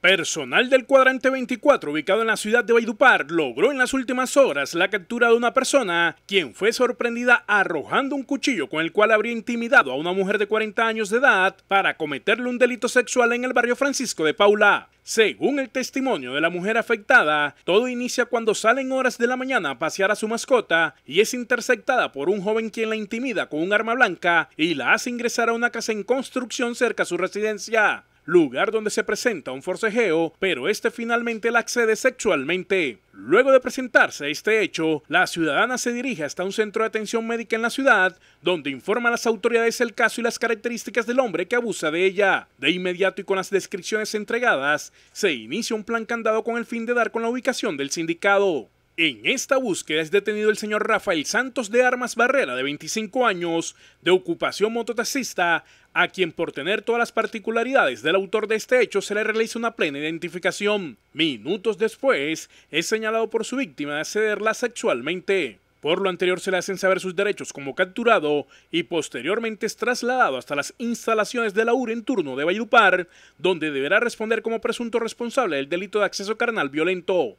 Personal del cuadrante 24 ubicado en la ciudad de Baidupar logró en las últimas horas la captura de una persona quien fue sorprendida arrojando un cuchillo con el cual habría intimidado a una mujer de 40 años de edad para cometerle un delito sexual en el barrio Francisco de Paula. Según el testimonio de la mujer afectada, todo inicia cuando sale en horas de la mañana a pasear a su mascota y es interceptada por un joven quien la intimida con un arma blanca y la hace ingresar a una casa en construcción cerca a su residencia lugar donde se presenta un forcejeo, pero este finalmente la accede sexualmente. Luego de presentarse este hecho, la ciudadana se dirige hasta un centro de atención médica en la ciudad, donde informa a las autoridades el caso y las características del hombre que abusa de ella. De inmediato y con las descripciones entregadas, se inicia un plan candado con el fin de dar con la ubicación del sindicado. En esta búsqueda es detenido el señor Rafael Santos de Armas Barrera, de 25 años, de ocupación mototaxista, a quien por tener todas las particularidades del autor de este hecho se le realiza una plena identificación. Minutos después, es señalado por su víctima de cederla sexualmente. Por lo anterior se le hacen saber sus derechos como capturado y posteriormente es trasladado hasta las instalaciones de la URE en turno de Valledupar, donde deberá responder como presunto responsable del delito de acceso carnal violento.